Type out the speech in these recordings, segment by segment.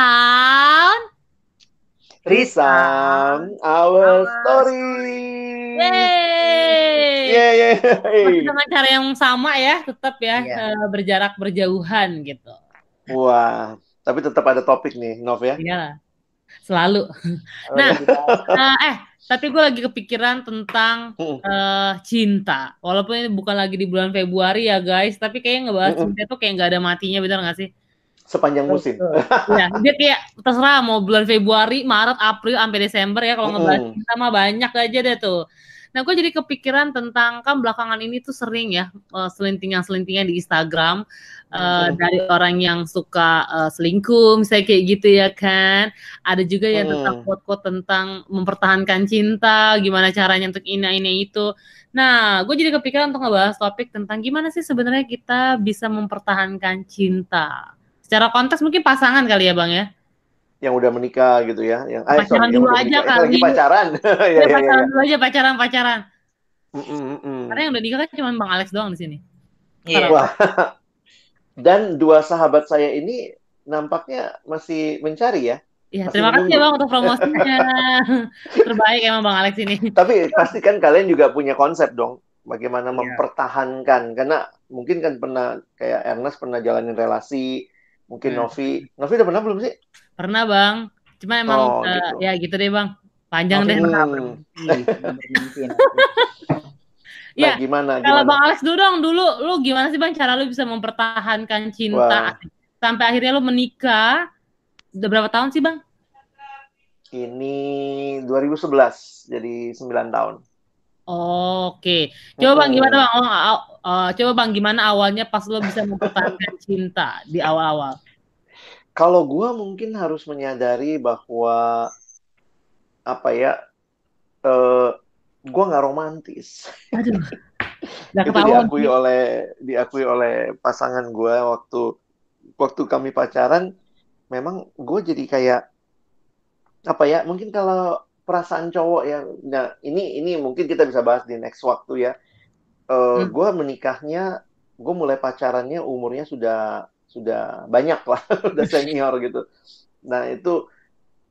sound Risam our, our story. Yeay. yeah. yeah. Masih dengan cara yang sama ya, tetap ya yeah. Iya. berjarak berjauhan gitu. Wah, tapi tetap ada topik nih, Nov ya. Iya. Selalu. Oh, nah, uh, eh tapi gue lagi kepikiran tentang uh, cinta. Walaupun ini bukan lagi di bulan Februari ya guys, tapi kayaknya ngebahas cinta tuh kayak gak ada matinya, bener gak sih? sepanjang musim. ya, dia kayak terserah mau bulan Februari, Maret, April sampai Desember ya kalau ngebahas mm. sama banyak aja deh tuh. Nah, gue jadi kepikiran tentang kan belakangan ini tuh sering ya eh, selintingan-selintingan di Instagram uh, dari orang yang suka uh, selingkuh misalnya kayak gitu ya kan. Ada juga yang tentang quote-quote tentang mempertahankan cinta, gimana caranya untuk ini ini itu. Nah, gue jadi kepikiran untuk ngebahas topik tentang gimana sih sebenarnya kita bisa mempertahankan cinta. Secara konteks mungkin pasangan kali ya Bang ya? Yang udah menikah gitu ya. Yang, eh, pacaran ah, sorry, dulu yang aja kali. Lagi pacaran. ya, ya, pacaran ya, ya. dulu aja, pacaran-pacaran. Mm -mm. Karena yang udah nikah kan cuma Bang Alex doang di sini. Yeah. Iya. Dan dua sahabat saya ini nampaknya masih mencari ya. Iya, terima kasih ya Bang untuk promosinya. Terbaik emang Bang Alex ini. Tapi pasti kan kalian juga punya konsep dong bagaimana yeah. mempertahankan karena mungkin kan pernah kayak Ernest pernah jalanin relasi mungkin hmm. Novi Novi udah pernah belum sih pernah bang cuma emang oh, uh, ya gitu deh bang panjang Novi deh pernah ya, Nah, ya, gimana, kalau Bang Alex dulu dong, dulu lu gimana sih Bang cara lu bisa mempertahankan cinta Wah. sampai akhirnya lu menikah? Udah berapa tahun sih Bang? Ini 2011, jadi 9 tahun. Oke, coba bang gimana bang? Oh, uh, coba bang gimana awalnya pas lo bisa mempertahankan cinta di awal-awal? Kalau gue mungkin harus menyadari bahwa apa ya, uh, eh, gue nggak romantis. Aduh. itu diakui sih. oleh diakui oleh pasangan gue waktu waktu kami pacaran, memang gue jadi kayak apa ya? Mungkin kalau perasaan cowok ya. Nah, ini ini mungkin kita bisa bahas di next waktu ya. Uh, hmm. Gue menikahnya, gue mulai pacarannya umurnya sudah sudah banyak lah, udah senior gitu. Nah itu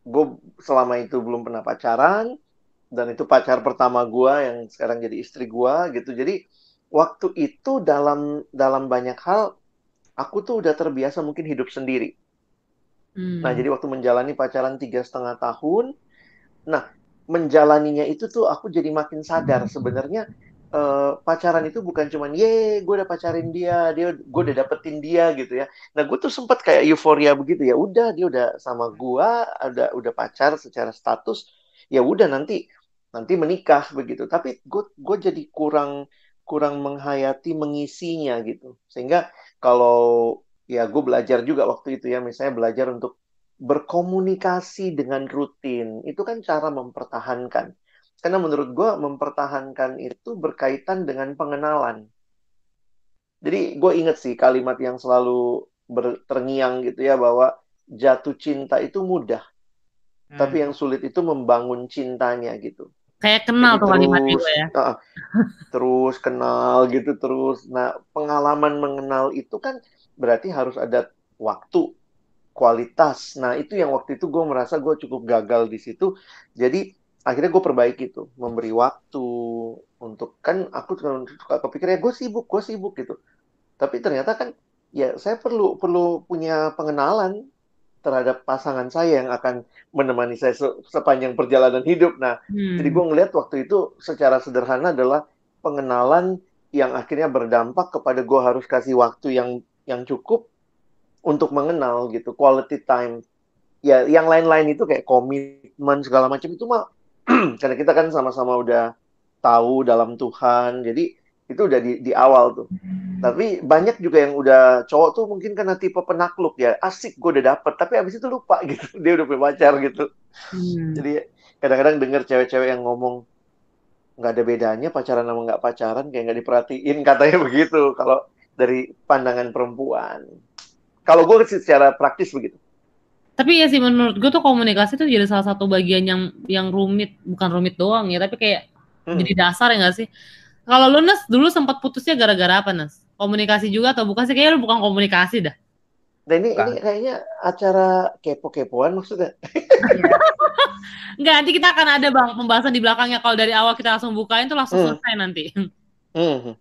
gue selama itu belum pernah pacaran dan itu pacar pertama gue yang sekarang jadi istri gue gitu. Jadi waktu itu dalam dalam banyak hal aku tuh udah terbiasa mungkin hidup sendiri. Hmm. Nah jadi waktu menjalani pacaran tiga setengah tahun Nah, menjalaninya itu tuh aku jadi makin sadar sebenarnya uh, pacaran itu bukan cuman ye gue udah pacarin dia dia gue udah dapetin dia gitu ya nah gue tuh sempat kayak euforia begitu ya udah dia udah sama gue ada udah pacar secara status ya udah nanti nanti menikah begitu tapi gue gue jadi kurang kurang menghayati mengisinya gitu sehingga kalau ya gue belajar juga waktu itu ya misalnya belajar untuk berkomunikasi dengan rutin itu kan cara mempertahankan. Karena menurut gue mempertahankan itu berkaitan dengan pengenalan. Jadi gue inget sih kalimat yang selalu terngiang gitu ya bahwa jatuh cinta itu mudah. Hmm. Tapi yang sulit itu membangun cintanya gitu. Kayak kenal tuh kalimat itu ya. Uh, terus kenal gitu terus. Nah pengalaman mengenal itu kan berarti harus ada waktu kualitas. Nah itu yang waktu itu gue merasa gue cukup gagal di situ. Jadi akhirnya gue perbaiki itu, memberi waktu untuk kan aku suka kepikirnya gue sibuk, gue sibuk gitu. Tapi ternyata kan ya saya perlu perlu punya pengenalan terhadap pasangan saya yang akan menemani saya se sepanjang perjalanan hidup. Nah, hmm. jadi gue ngeliat waktu itu secara sederhana adalah pengenalan yang akhirnya berdampak kepada gue harus kasih waktu yang yang cukup untuk mengenal gitu quality time ya yang lain-lain itu kayak komitmen segala macam itu mah karena kita kan sama-sama udah tahu dalam Tuhan jadi itu udah di, di awal tuh hmm. tapi banyak juga yang udah cowok tuh mungkin karena tipe penakluk ya asik gue udah dapet tapi abis itu lupa gitu dia udah punya pacar gitu hmm. jadi kadang-kadang denger cewek-cewek yang ngomong nggak ada bedanya pacaran sama nggak pacaran kayak nggak diperhatiin katanya begitu kalau dari pandangan perempuan kalau gue secara praktis begitu. Tapi ya sih menurut gue tuh komunikasi tuh jadi salah satu bagian yang yang rumit, bukan rumit doang ya, tapi kayak hmm. jadi dasar ya gak sih? Kalau lu Nes dulu sempat putusnya gara-gara apa Nes? Komunikasi juga atau bukan sih? Kayaknya lu bukan komunikasi dah. Dan nah, ini, ini kayaknya acara kepo-kepoan maksudnya. Enggak, nanti kita akan ada bang pembahasan di belakangnya. Kalau dari awal kita langsung bukain tuh langsung hmm. selesai nanti. Hmm. hmm.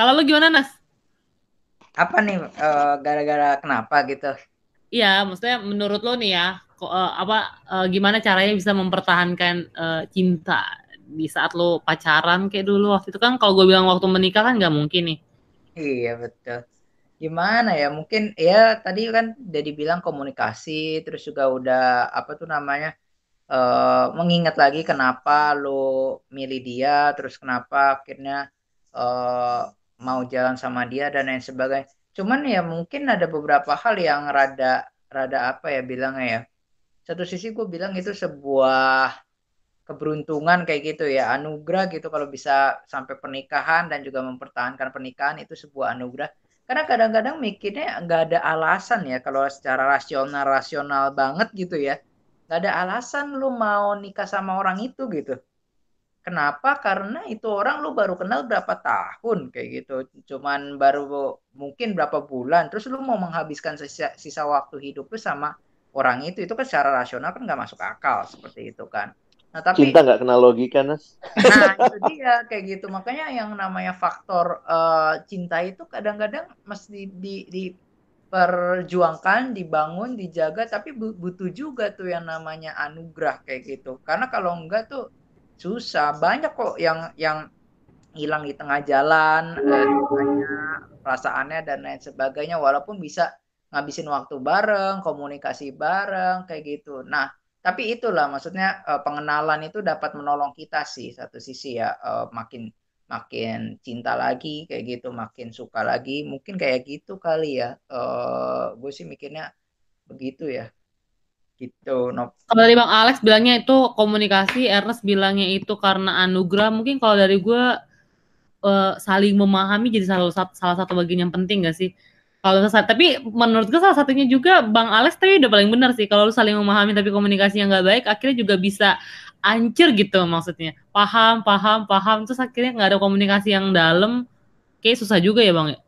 Kalau lu gimana Nas? apa nih eh, gara-gara uh, kenapa gitu? Iya, maksudnya menurut lo nih ya, kok, uh, eh, apa uh, gimana caranya bisa mempertahankan uh, cinta di saat lo pacaran kayak dulu waktu itu kan kalau gue bilang waktu menikah kan nggak mungkin nih. Iya betul. Gimana ya mungkin ya tadi kan udah dibilang komunikasi terus juga udah apa tuh namanya uh, mengingat lagi kenapa lo milih dia terus kenapa akhirnya uh, mau jalan sama dia dan lain sebagainya cuman ya mungkin ada beberapa hal yang rada rada apa ya bilangnya ya satu sisi gue bilang itu sebuah keberuntungan kayak gitu ya anugerah gitu kalau bisa sampai pernikahan dan juga mempertahankan pernikahan itu sebuah anugerah karena kadang-kadang mikirnya nggak ada alasan ya kalau secara rasional rasional banget gitu ya nggak ada alasan lu mau nikah sama orang itu gitu Kenapa? Karena itu orang lu baru kenal berapa tahun kayak gitu. Cuman baru mungkin berapa bulan. Terus lu mau menghabiskan sisa, sisa waktu hidup lu sama orang itu. Itu kan secara rasional kan nggak masuk akal seperti itu kan. Nah, tapi cinta nggak kenal logika, Nas. Nah, itu dia kayak gitu. Makanya yang namanya faktor uh, cinta itu kadang-kadang mesti di, di perjuangkan, dibangun, dijaga, tapi butuh juga tuh yang namanya anugerah kayak gitu. Karena kalau enggak tuh susah banyak kok yang yang hilang di tengah jalan eh, perasaannya dan lain sebagainya walaupun bisa ngabisin waktu bareng komunikasi bareng kayak gitu nah tapi itulah maksudnya eh, pengenalan itu dapat menolong kita sih satu sisi ya eh, makin makin cinta lagi kayak gitu makin suka lagi mungkin kayak gitu kali ya eh, gue sih mikirnya begitu ya gitu. No. Kalau dari Bang Alex bilangnya itu komunikasi, Ernest bilangnya itu karena anugerah. Mungkin kalau dari gue uh, saling memahami jadi salah satu salah satu bagian yang penting gak sih? Kalau tapi menurut gue salah satunya juga Bang Alex tadi udah paling benar sih. Kalau lu saling memahami tapi komunikasi yang gak baik, akhirnya juga bisa ancur gitu maksudnya. Paham, paham, paham. Terus akhirnya nggak ada komunikasi yang dalam, kayak susah juga ya Bang. Ya?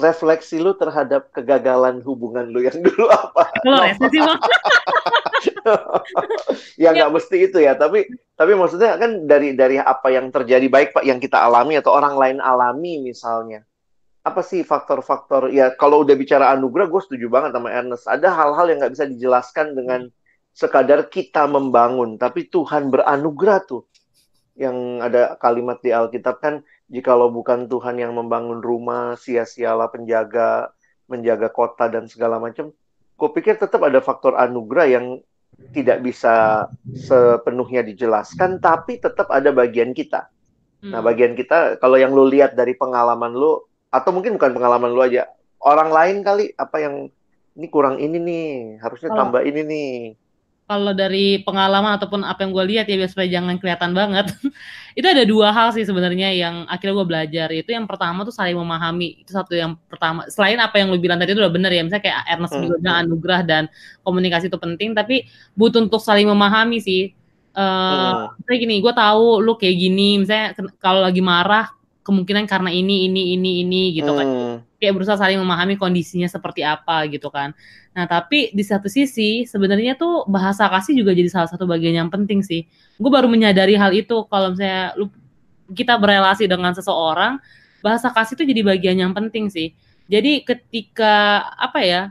refleksi lu terhadap kegagalan hubungan lu yang dulu apa? Lo sih bang. ya nggak ya. mesti itu ya, tapi tapi maksudnya kan dari dari apa yang terjadi baik pak yang kita alami atau orang lain alami misalnya apa sih faktor-faktor ya kalau udah bicara anugerah gue setuju banget sama Ernest ada hal-hal yang nggak bisa dijelaskan dengan sekadar kita membangun tapi Tuhan beranugerah tuh yang ada kalimat di Alkitab kan Jikalau bukan Tuhan yang membangun rumah, sia-sialah penjaga, menjaga kota dan segala macam. pikir tetap ada faktor anugerah yang tidak bisa sepenuhnya dijelaskan, tapi tetap ada bagian kita. Nah, hmm. bagian kita kalau yang lu lihat dari pengalaman lu atau mungkin bukan pengalaman lu aja, orang lain kali apa yang ini kurang ini nih, harusnya tambah ini nih kalau dari pengalaman ataupun apa yang gue lihat ya biasanya jangan kelihatan banget itu ada dua hal sih sebenarnya yang akhirnya gue belajar itu yang pertama tuh saling memahami itu satu yang pertama selain apa yang lu bilang tadi itu udah benar ya misalnya kayak Ernest hmm. bilang anugerah dan komunikasi itu penting tapi butuh untuk saling memahami sih Uh, misalnya gini, gue tahu lu kayak gini, misalnya kalau lagi marah, kemungkinan karena ini ini ini ini gitu kan hmm. kayak berusaha saling memahami kondisinya seperti apa gitu kan nah tapi di satu sisi sebenarnya tuh bahasa kasih juga jadi salah satu bagian yang penting sih gue baru menyadari hal itu kalau misalnya lu, kita berelasi dengan seseorang bahasa kasih itu jadi bagian yang penting sih jadi ketika apa ya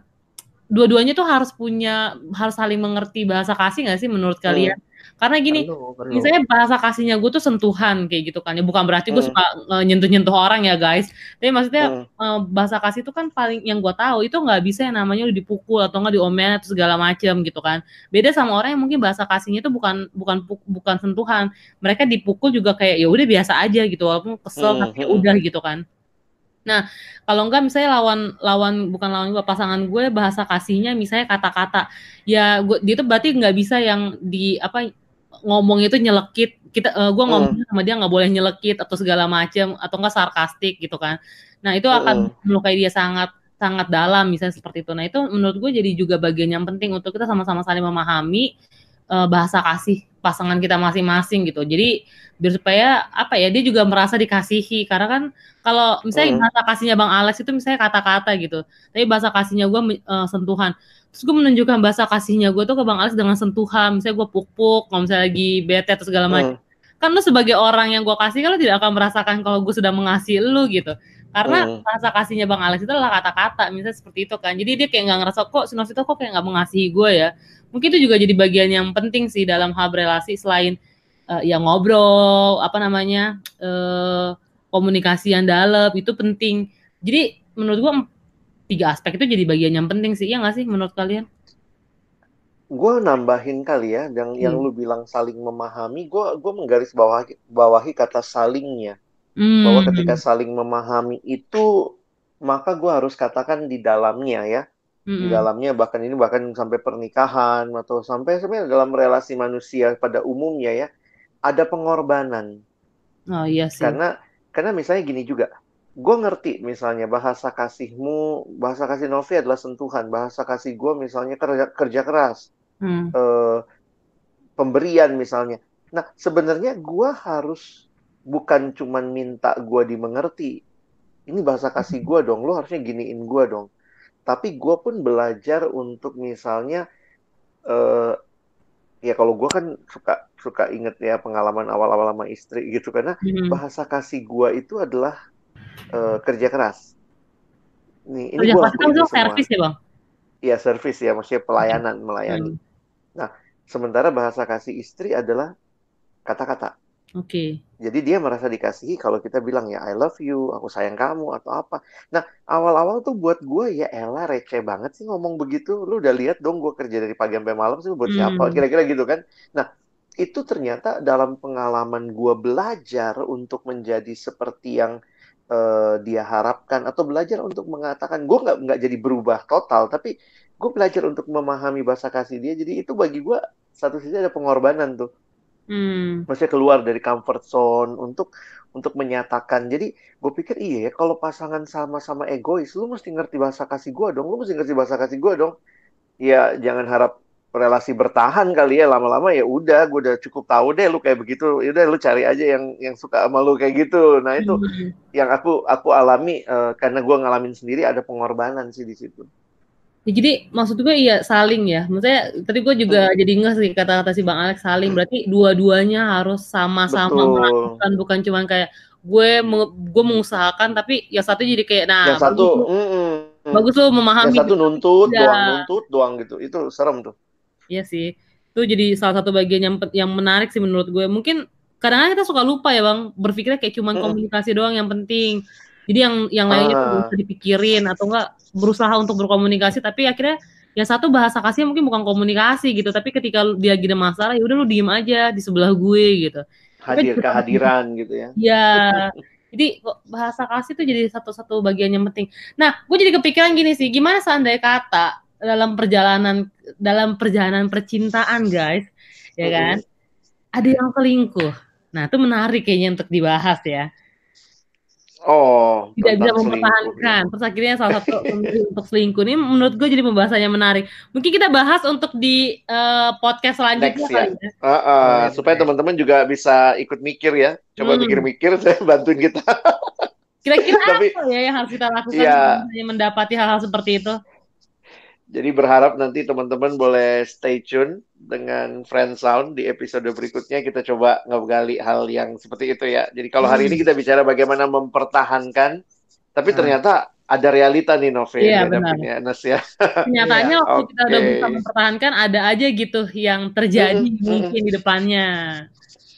dua-duanya tuh harus punya harus saling mengerti bahasa kasih nggak sih menurut kalian hmm karena gini, perlu, perlu. misalnya bahasa kasihnya gue tuh sentuhan kayak gitu kan ya. Bukan berarti gue hmm. suka e, nyentuh-nyentuh orang ya guys. Tapi maksudnya hmm. E, bahasa kasih itu kan paling yang gue tahu itu nggak bisa yang namanya lu dipukul atau nggak diomel atau segala macem gitu kan. Beda sama orang yang mungkin bahasa kasihnya itu bukan bukan bukan sentuhan. Mereka dipukul juga kayak ya udah biasa aja gitu walaupun kesel hmm. tapi hmm. udah gitu kan. Nah, kalau enggak misalnya lawan lawan bukan lawan gue pasangan gue bahasa kasihnya misalnya kata-kata ya gue dia tuh berarti nggak bisa yang di apa ngomong itu nyelekit kita uh, eh, gue hmm. ngomong uh. sama dia nggak boleh nyelekit atau segala macam atau enggak sarkastik gitu kan nah itu akan uh. melukai dia sangat sangat dalam misalnya seperti itu nah itu menurut gue jadi juga bagian yang penting untuk kita sama-sama saling memahami uh, bahasa kasih pasangan kita masing-masing gitu jadi biar supaya apa ya dia juga merasa dikasihi karena kan kalau misalnya uh. Hmm. bahasa kasihnya bang Alex itu misalnya kata-kata gitu tapi bahasa kasihnya gue uh, sentuhan terus gue menunjukkan bahasa kasihnya gue tuh ke bang Alex dengan sentuhan misalnya gue puk-puk kalau misalnya lagi bete atau segala macam hmm. kan lo sebagai orang yang gue kasih kan lo tidak akan merasakan kalau gue sudah mengasihi lo gitu karena hmm. rasa kasihnya bang Alex itu adalah kata-kata misalnya seperti itu kan jadi dia kayak nggak ngerasa kok sinos itu kok kayak nggak mengasihi gue ya mungkin itu juga jadi bagian yang penting sih dalam hal relasi selain uh, ya ngobrol apa namanya uh, komunikasi yang dalam itu penting jadi menurut gue tiga aspek itu jadi bagian yang penting sih. Iya nggak sih menurut kalian? Gue nambahin kali ya, yang hmm. yang lu bilang saling memahami, gue gue menggaris bawahi, bawahi kata salingnya. Hmm. Bahwa ketika saling memahami itu, maka gue harus katakan di dalamnya ya, hmm. di dalamnya bahkan ini bahkan sampai pernikahan atau sampai sebenarnya dalam relasi manusia pada umumnya ya, ada pengorbanan. Oh iya sih. Karena karena misalnya gini juga, gue ngerti misalnya bahasa kasihmu bahasa kasih Novi adalah sentuhan bahasa kasih gue misalnya kerja kerja keras hmm. e, pemberian misalnya nah sebenarnya gue harus bukan cuman minta gue dimengerti ini bahasa kasih hmm. gue dong lo harusnya giniin gue dong tapi gue pun belajar untuk misalnya e, ya kalau gue kan suka suka inget ya pengalaman awal-awal sama istri gitu karena hmm. bahasa kasih gue itu adalah uh, kerja keras. Nih, ini kerja keras itu servis ya bang? Iya service ya, maksudnya pelayanan melayani. Hmm. Nah, sementara bahasa kasih istri adalah kata-kata. Oke. Okay. Jadi dia merasa dikasihi kalau kita bilang ya I love you, aku sayang kamu atau apa. Nah awal-awal tuh buat gue ya Ella receh banget sih ngomong begitu. Lu udah lihat dong gue kerja dari pagi sampai malam sih buat hmm. siapa? Kira-kira gitu kan. Nah itu ternyata dalam pengalaman gue belajar untuk menjadi seperti yang uh, dia harapkan atau belajar untuk mengatakan gue nggak nggak jadi berubah total tapi gue belajar untuk memahami bahasa kasih dia jadi itu bagi gue satu sisi ada pengorbanan tuh hmm. maksudnya keluar dari comfort zone untuk untuk menyatakan jadi gue pikir iya ya kalau pasangan sama-sama egois lu mesti ngerti bahasa kasih gue dong lu mesti ngerti bahasa kasih gue dong ya jangan harap relasi bertahan kali ya lama-lama ya udah gue udah cukup tahu deh lu kayak begitu ya udah lu cari aja yang yang suka sama lu kayak gitu nah itu hmm yang aku aku alami uh, karena gue ngalamin sendiri ada pengorbanan sih di situ ya, jadi maksud gue iya saling ya maksudnya tadi gue juga hmm. jadi nggak sih kata-kata si bang Alex saling berarti dua-duanya harus sama-sama melakukan bukan cuma kayak gue gue mengusahakan tapi yang satu jadi kayak nah yang satu bagus, bagus lo memahami yang satu gitu. nuntut ya. doang nuntut doang gitu itu serem tuh Iya sih. Itu jadi salah satu bagian yang yang menarik sih menurut gue. Mungkin kadang-kadang kita suka lupa ya Bang, berpikirnya kayak cuman komunikasi doang yang penting. Jadi yang yang lainnya uh. Ah. bisa dipikirin atau enggak berusaha untuk berkomunikasi tapi akhirnya yang satu bahasa kasih mungkin bukan komunikasi gitu, tapi ketika dia gini masalah ya udah lu diem aja di sebelah gue gitu. Hadir tapi, kehadiran gitu ya. Iya. Jadi bahasa kasih itu jadi satu-satu bagian yang penting. Nah, gue jadi kepikiran gini sih, gimana seandainya kata dalam perjalanan dalam perjalanan percintaan guys ya kan ada yang selingkuh nah itu menarik kayaknya untuk dibahas ya Oh, tidak bisa iya. mempertahankan. Ya. Terus akhirnya salah satu untuk selingkuh ini menurut gue jadi pembahasannya menarik. Mungkin kita bahas untuk di uh, podcast selanjutnya Next, ya. Uh, uh, oh, supaya teman-teman juga bisa ikut mikir ya. Coba hmm. mikir-mikir, hmm. saya -mikir, bantuin kita. Kira-kira apa ya yang harus kita lakukan ya, mendapati hal-hal seperti itu? Jadi berharap nanti teman-teman boleh stay tune dengan Friend Sound di episode berikutnya kita coba ngegali hal yang seperti itu ya. Jadi kalau hari ini hmm. kita bicara bagaimana mempertahankan, tapi hmm. ternyata ada realita nih Nove iya, ya, benar. ya. Nyatanya ya, iya, waktu okay. kita udah bisa mempertahankan ada aja gitu yang terjadi hmm, mungkin di depannya.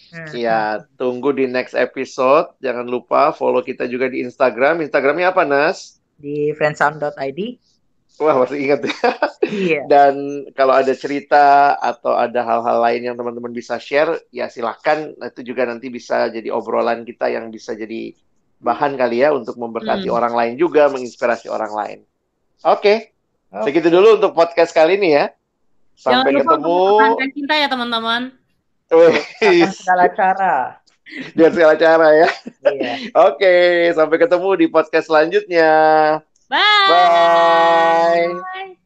Nah. Iya, tunggu di next episode. Jangan lupa follow kita juga di Instagram. Instagramnya apa, Nas? Di friendsound.id. Wah masih ingat ya. Iya. Dan kalau ada cerita atau ada hal-hal lain yang teman-teman bisa share, ya silahkan. Itu juga nanti bisa jadi obrolan kita yang bisa jadi bahan kali ya untuk memberkati hmm. orang lain juga, menginspirasi orang lain. Oke, okay. okay. segitu dulu untuk podcast kali ini ya. Sampai Jangan ketemu. Jangan cinta ya teman-teman. segala cara. Dengan segala cara ya. Iya. Oke, okay. sampai ketemu di podcast selanjutnya. Bye. Bye. Bye.